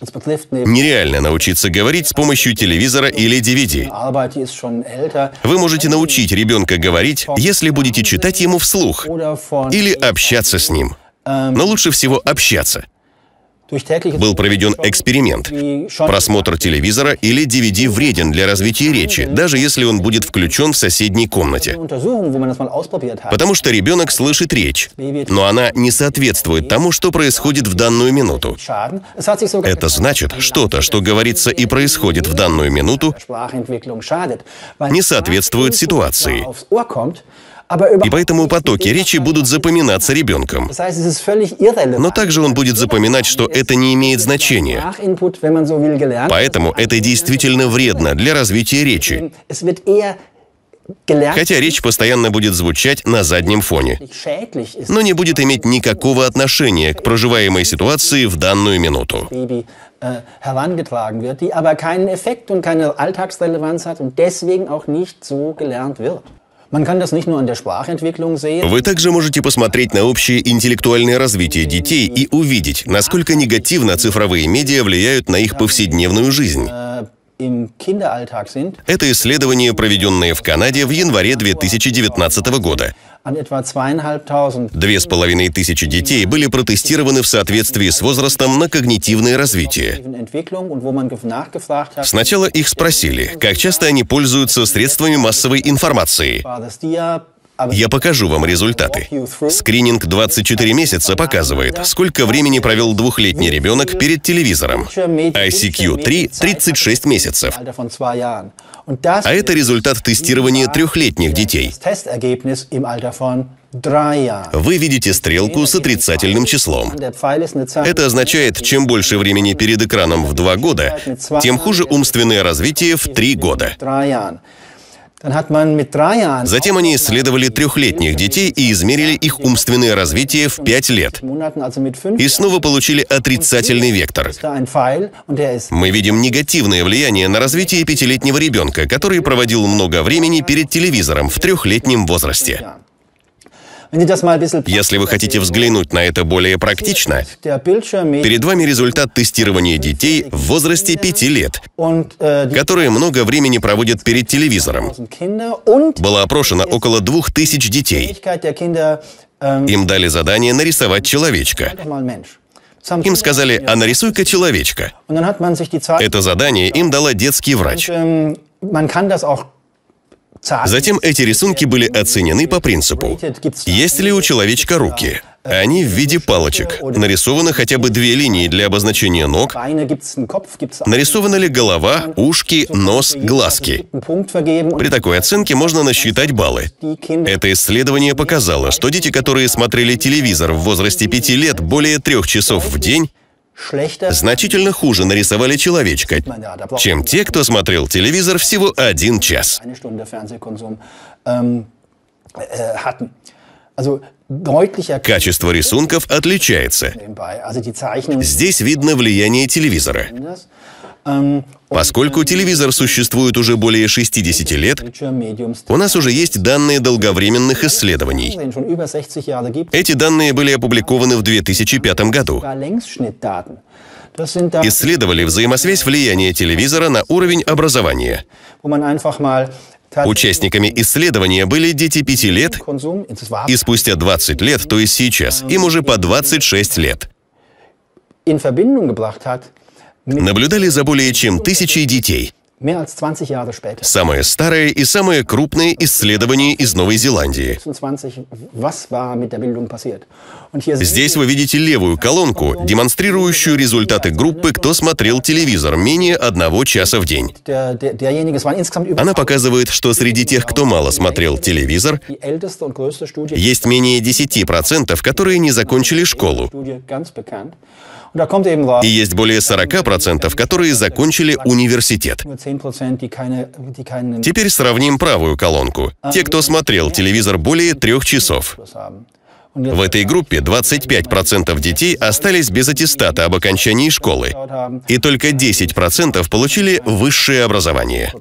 Нереально научиться говорить с помощью телевизора или DVD. Вы можете научить ребенка говорить, если будете читать ему вслух или общаться с ним. Но ähm, лучше всего общаться – был проведен эксперимент. Просмотр телевизора или DVD вреден для развития речи, даже если он будет включен в соседней комнате. Потому что ребенок слышит речь, но она не соответствует тому, что происходит в данную минуту. Это значит, что-то, что говорится и происходит в данную минуту, не соответствует ситуации. И поэтому потоки речи будут запоминаться ребенком. Но также он будет запоминать, что это не имеет значения. Поэтому это действительно вредно для развития речи. Хотя речь постоянно будет звучать на заднем фоне, но не будет иметь никакого отношения к проживаемой ситуации в данную минуту. Äh, вы также можете посмотреть на общее интеллектуальное развитие детей и увидеть, насколько негативно цифровые медиа влияют на их повседневную жизнь. Э, Это исследование, проведенное в Канаде в январе 2019 года. Две с половиной тысячи детей были протестированы в соответствии с возрастом на когнитивное развитие. Сначала их спросили, как часто они пользуются средствами массовой информации. Я покажу вам результаты. Скрининг 24 месяца показывает, сколько времени провел двухлетний ребенок перед телевизором. ICQ-3 — 36 месяцев. А это результат тестирования трехлетних детей. Вы видите стрелку с отрицательным числом. Это означает, чем больше времени перед экраном в два года, тем хуже умственное развитие в три года. Затем они исследовали трехлетних детей и измерили их умственное развитие в пять лет. И снова получили отрицательный вектор. Мы видим негативное влияние на развитие пятилетнего ребенка, который проводил много времени перед телевизором в трехлетнем возрасте. Если вы хотите взглянуть на это более практично, перед вами результат тестирования детей в возрасте 5 лет, э, которые много времени проводят перед телевизором. Было опрошено около 2000 детей. Ähm, им дали задание нарисовать человечка. Им сказали, а нарисуй-ка человечка. Это задание им дала детский врач. Ähm, Затем эти рисунки были оценены по принципу, есть ли у человечка руки, они в виде палочек. Нарисованы хотя бы две линии для обозначения ног. Нарисована ли голова, ушки, нос, глазки. При такой оценке можно насчитать баллы. Это исследование показало, что дети, которые смотрели телевизор в возрасте пяти лет более трех часов в день, значительно хуже нарисовали человечка, чем те, кто смотрел телевизор всего один час. Ähm, äh, Качество рисунков отличается. Здесь видно влияние телевизора. Эм, Поскольку телевизор существует уже более 60 лет, у нас уже есть данные долговременных исследований. Эти данные были опубликованы в 2005 году. Исследовали взаимосвязь влияния телевизора на уровень образования. Участниками исследования были дети 5 лет, и спустя 20 лет, то есть сейчас, им уже по 26 лет наблюдали за более чем тысячей детей. Самое старое и самое крупное исследование из Новой Зеландии. Здесь вы видите левую колонку, демонстрирующую результаты группы, кто смотрел телевизор менее одного часа в день. Она показывает, что среди тех, кто мало смотрел телевизор, есть менее 10%, которые не закончили школу. И есть более 40%, которые закончили университет. Ну, Теперь сравним правую колонку. Те, кто смотрел телевизор более трех часов. В этой группе 25% детей остались без аттестата об окончании школы, и только 10% получили высшее образование.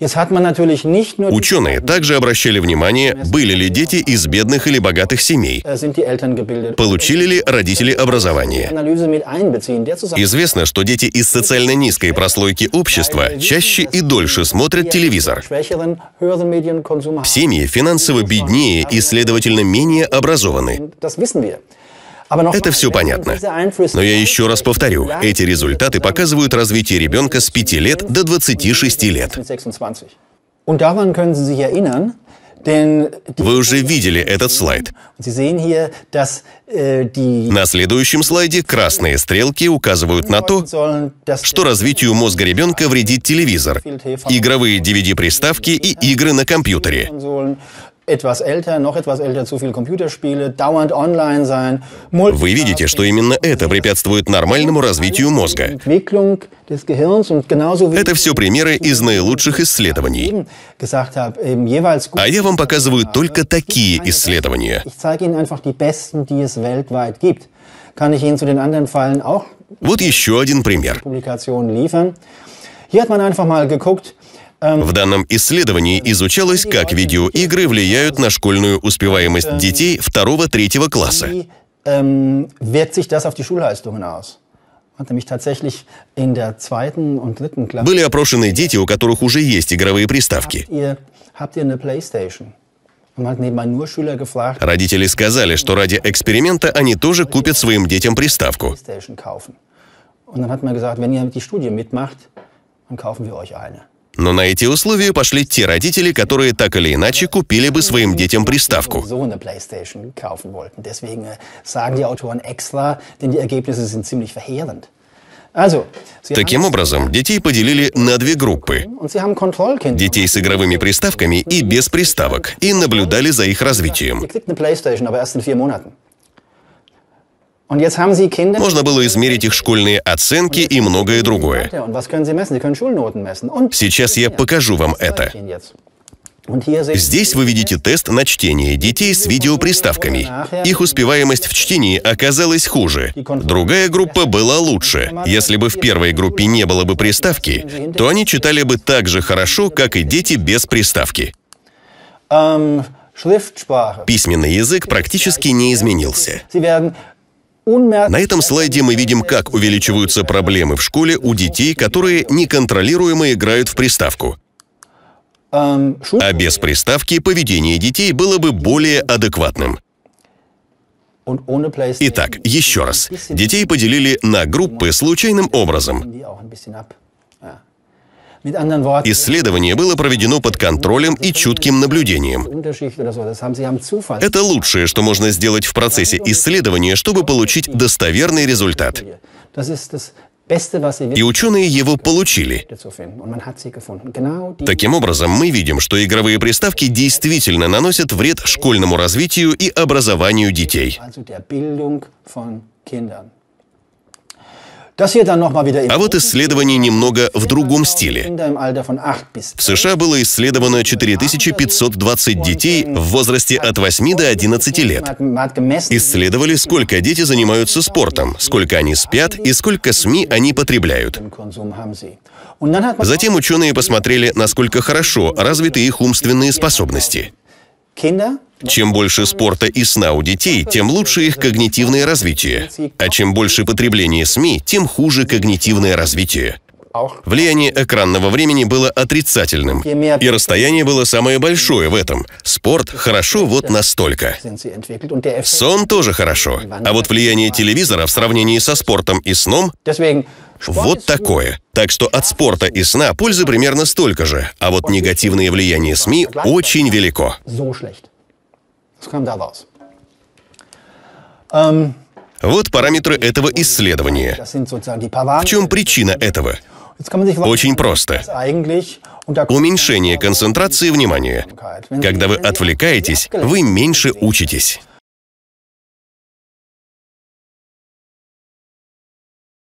Ученые также обращали внимание, были ли дети из бедных или богатых семей, äh, получили ли родители äh, образование. Известно, что дети из социально низкой прослойки общества äh, чаще и дольше смотрят телевизор. Семьи финансово беднее и, следовательно, менее образованы. Это все понятно. Но я еще раз повторю, эти результаты показывают развитие ребенка с 5 лет до 26 лет. Вы уже видели этот слайд. Äh, на следующем слайде красные стрелки указывают на то, что развитию мозга ребенка вредит телевизор, игровые DVD-приставки и игры на компьютере etwas älter, noch etwas älter, zu viel Computerspiele, dauernd online sein. Вы видите, что именно это препятствует нормальному развитию мозга. Это все примеры из наилучших исследований. А я вам показываю только такие исследования. Вот еще один пример. Hier hat man einfach в данном исследовании изучалось, как видеоигры влияют на школьную успеваемость детей 2-3 класса. Ähm, er Были опрошены дети, у которых уже есть игровые приставки. Родители сказали, что ради эксперимента они тоже купят своим детям приставку. Und dann hat man gesagt, wenn ihr die Studie mitmacht, dann но на эти условия пошли те родители, которые так или иначе купили бы своим детям приставку. Äh, Таким образом, детей поделили на две группы. Детей с игровыми приставками и без приставок, и наблюдали за их развитием. Можно было измерить их школьные оценки и многое другое. Сейчас я покажу вам это. Здесь вы видите тест на чтение детей с видеоприставками. Их успеваемость в чтении оказалась хуже. Другая группа была лучше. Если бы в первой группе не было бы приставки, то они читали бы так же хорошо, как и дети без приставки. Ähm, Письменный язык практически не изменился. На этом слайде мы видим, как увеличиваются проблемы в школе у детей, которые неконтролируемо играют в приставку. Эм, а без приставки поведение детей было бы более адекватным. Итак, еще раз. Детей поделили на группы случайным образом. Исследование было проведено под контролем и чутким наблюдением. Это лучшее, что можно сделать в процессе исследования, чтобы получить достоверный результат. И ученые его получили. Таким образом, мы видим, что игровые приставки действительно наносят вред школьному развитию и образованию детей. А вот исследование немного в другом стиле. В США было исследовано 4520 детей в возрасте от 8 до 11 лет. Исследовали, сколько дети занимаются спортом, сколько они спят и сколько СМИ они потребляют. Затем ученые посмотрели, насколько хорошо развиты их умственные способности. Чем больше спорта и сна у детей, тем лучше их когнитивное развитие. А чем больше потребление СМИ, тем хуже когнитивное развитие. Влияние экранного времени было отрицательным, и расстояние было самое большое в этом. Спорт хорошо вот настолько. Сон тоже хорошо, а вот влияние телевизора в сравнении со спортом и сном вот такое. Так что от спорта и сна пользы примерно столько же, а вот негативное влияние СМИ очень велико. Вот параметры этого исследования. В чем причина этого? Очень просто. Уменьшение концентрации внимания. Когда вы отвлекаетесь, вы меньше учитесь.